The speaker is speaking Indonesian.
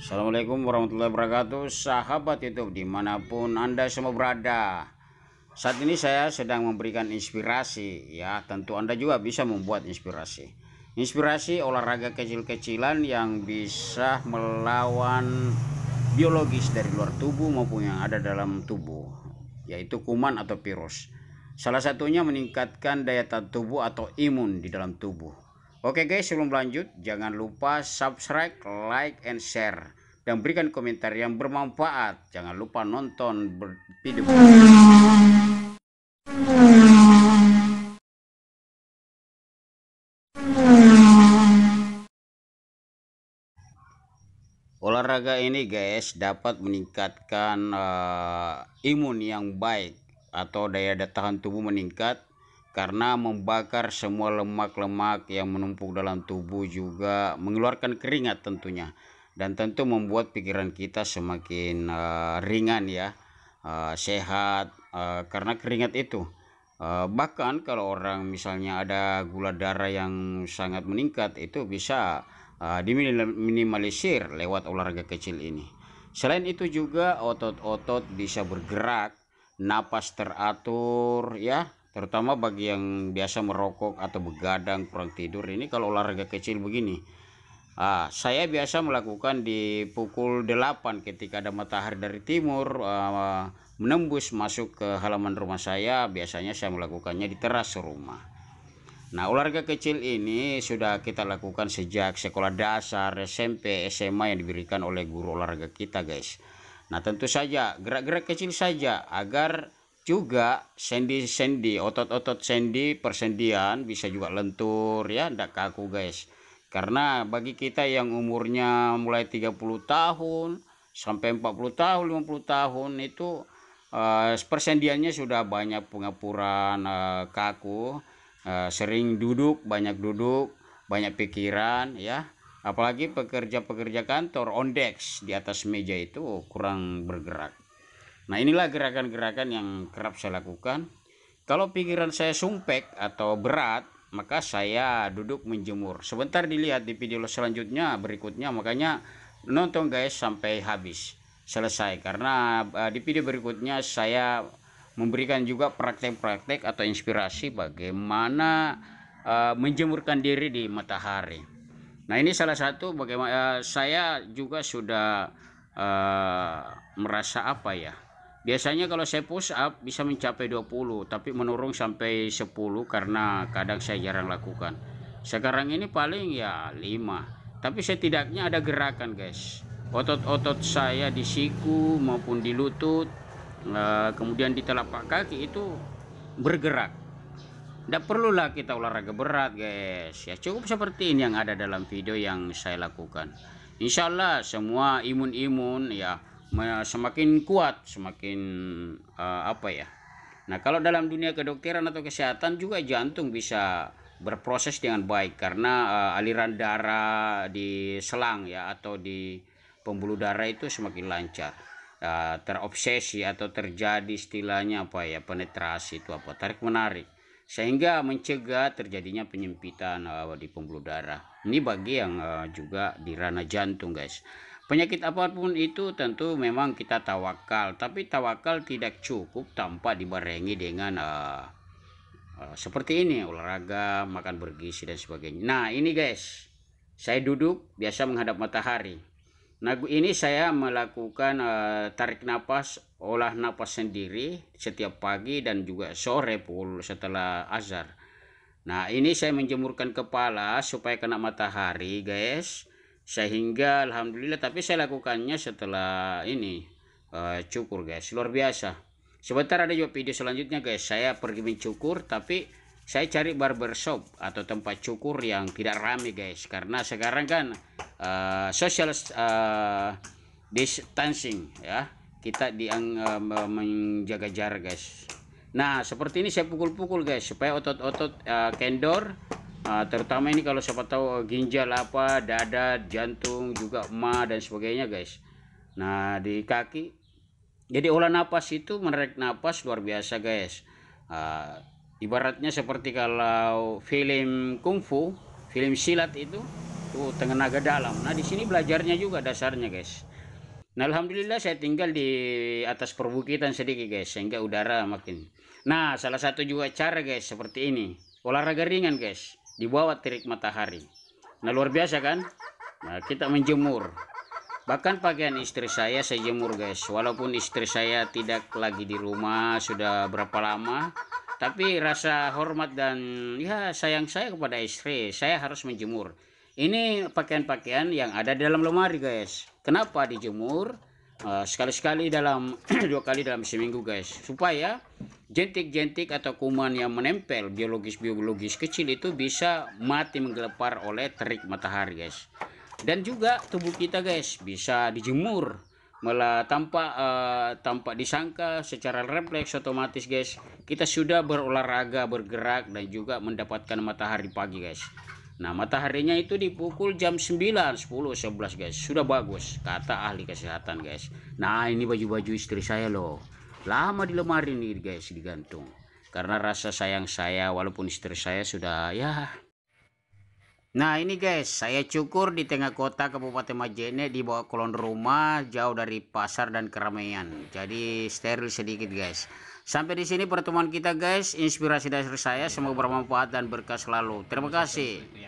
Assalamualaikum warahmatullahi wabarakatuh Sahabat youtube dimanapun anda semua berada Saat ini saya sedang memberikan inspirasi Ya tentu anda juga bisa membuat inspirasi Inspirasi olahraga kecil-kecilan yang bisa melawan biologis dari luar tubuh maupun yang ada dalam tubuh Yaitu kuman atau virus Salah satunya meningkatkan daya tahan tubuh atau imun di dalam tubuh Oke guys, sebelum lanjut, jangan lupa subscribe, like, and share. Dan berikan komentar yang bermanfaat. Jangan lupa nonton video. Olahraga ini guys dapat meningkatkan uh, imun yang baik atau daya tahan tubuh meningkat karena membakar semua lemak-lemak yang menumpuk dalam tubuh juga mengeluarkan keringat tentunya dan tentu membuat pikiran kita semakin uh, ringan ya uh, sehat uh, karena keringat itu uh, bahkan kalau orang misalnya ada gula darah yang sangat meningkat itu bisa uh, diminimalisir lewat olahraga kecil ini selain itu juga otot-otot bisa bergerak napas teratur ya terutama bagi yang biasa merokok atau begadang kurang tidur ini kalau olahraga kecil begini ah, saya biasa melakukan di pukul 8 ketika ada matahari dari timur ah, menembus masuk ke halaman rumah saya biasanya saya melakukannya di teras rumah nah olahraga kecil ini sudah kita lakukan sejak sekolah dasar SMP SMA yang diberikan oleh guru olahraga kita guys nah tentu saja gerak-gerak kecil saja agar juga sendi-sendi, otot-otot sendi persendian bisa juga lentur ya, ndak kaku guys. Karena bagi kita yang umurnya mulai 30 tahun sampai 40 tahun, 50 tahun itu uh, persendiannya sudah banyak pengapuran uh, eh, kaku, uh, sering duduk, banyak duduk, banyak pikiran ya. Apalagi pekerja-pekerja kantor on di atas meja itu kurang bergerak. Nah inilah gerakan-gerakan yang kerap saya lakukan. Kalau pikiran saya sumpek atau berat, maka saya duduk menjemur. Sebentar dilihat di video selanjutnya berikutnya, makanya nonton guys sampai habis selesai karena eh, di video berikutnya saya memberikan juga praktek-praktek atau inspirasi bagaimana eh, menjemurkan diri di matahari. Nah ini salah satu bagaimana eh, saya juga sudah uh, merasa apa ya? Biasanya kalau saya push up bisa mencapai 20, tapi menurun sampai 10 karena kadang saya jarang lakukan. Sekarang ini paling ya 5. Tapi setidaknya ada gerakan, guys. Otot-otot saya di siku maupun di lutut, eh, kemudian di telapak kaki itu bergerak. Tidak perlulah kita olahraga berat, guys. Ya cukup seperti ini yang ada dalam video yang saya lakukan. Insya Allah semua imun-imun ya semakin kuat, semakin uh, apa ya. Nah, kalau dalam dunia kedokteran atau kesehatan juga jantung bisa berproses dengan baik karena uh, aliran darah di selang ya atau di pembuluh darah itu semakin lancar. Uh, terobsesi atau terjadi istilahnya apa ya penetrasi itu apa tarik menarik sehingga mencegah terjadinya penyempitan uh, di pembuluh darah. Ini bagi yang uh, juga di ranah jantung, guys. Penyakit apapun itu tentu memang kita tawakal, tapi tawakal tidak cukup tanpa dibarengi dengan uh, uh, seperti ini olahraga, makan bergizi dan sebagainya. Nah ini guys, saya duduk biasa menghadap matahari. Nah ini saya melakukan uh, tarik nafas, olah nafas sendiri setiap pagi dan juga sore pul setelah azhar. Nah ini saya menjemurkan kepala supaya kena matahari guys sehingga alhamdulillah tapi saya lakukannya setelah ini uh, cukur guys luar biasa sebentar ada juga video selanjutnya guys saya pergi mencukur tapi saya cari barbershop atau tempat cukur yang tidak rame guys karena sekarang kan uh, social uh, distancing ya kita diang uh, menjaga jarak guys nah seperti ini saya pukul-pukul guys supaya otot-otot uh, kendor Uh, terutama ini kalau siapa tahu eh, ginjal apa, dada, jantung, juga emak dan sebagainya guys. Nah di kaki, jadi olah nafas itu menarik nafas luar biasa guys. Uh, ibaratnya seperti kalau film kungfu, film silat itu tuh tenaga dalam. Nah di sini belajarnya juga dasarnya guys. Nah alhamdulillah saya tinggal di atas perbukitan sedikit guys, sehingga udara makin. Nah salah satu juga cara guys seperti ini, olahraga ringan guys di bawah terik matahari. Nah luar biasa kan? Nah kita menjemur. Bahkan pakaian istri saya saya jemur guys. Walaupun istri saya tidak lagi di rumah sudah berapa lama. Tapi rasa hormat dan ya sayang saya kepada istri. Saya harus menjemur. Ini pakaian-pakaian yang ada dalam lemari guys. Kenapa dijemur? Eh, sekali-sekali uh, dalam dua kali dalam seminggu guys supaya jentik-jentik atau kuman yang menempel biologis-biologis kecil itu bisa mati menggelepar oleh terik matahari guys dan juga tubuh kita guys bisa dijemur malah eh, tanpa uh, tanpa disangka secara refleks otomatis guys kita sudah berolahraga bergerak dan juga mendapatkan matahari pagi guys Nah, mataharinya itu dipukul jam 9, 10, 11, guys. Sudah bagus, kata ahli kesehatan, guys. Nah, ini baju-baju istri saya loh. Lama di lemari nih, guys, digantung. Karena rasa sayang saya walaupun istri saya sudah ya Nah ini guys, saya cukur di tengah kota Kabupaten Majene di bawah kolon rumah jauh dari pasar dan keramaian. Jadi steril sedikit guys. Sampai di sini pertemuan kita guys. Inspirasi dasar saya semoga bermanfaat dan berkah selalu. Terima kasih.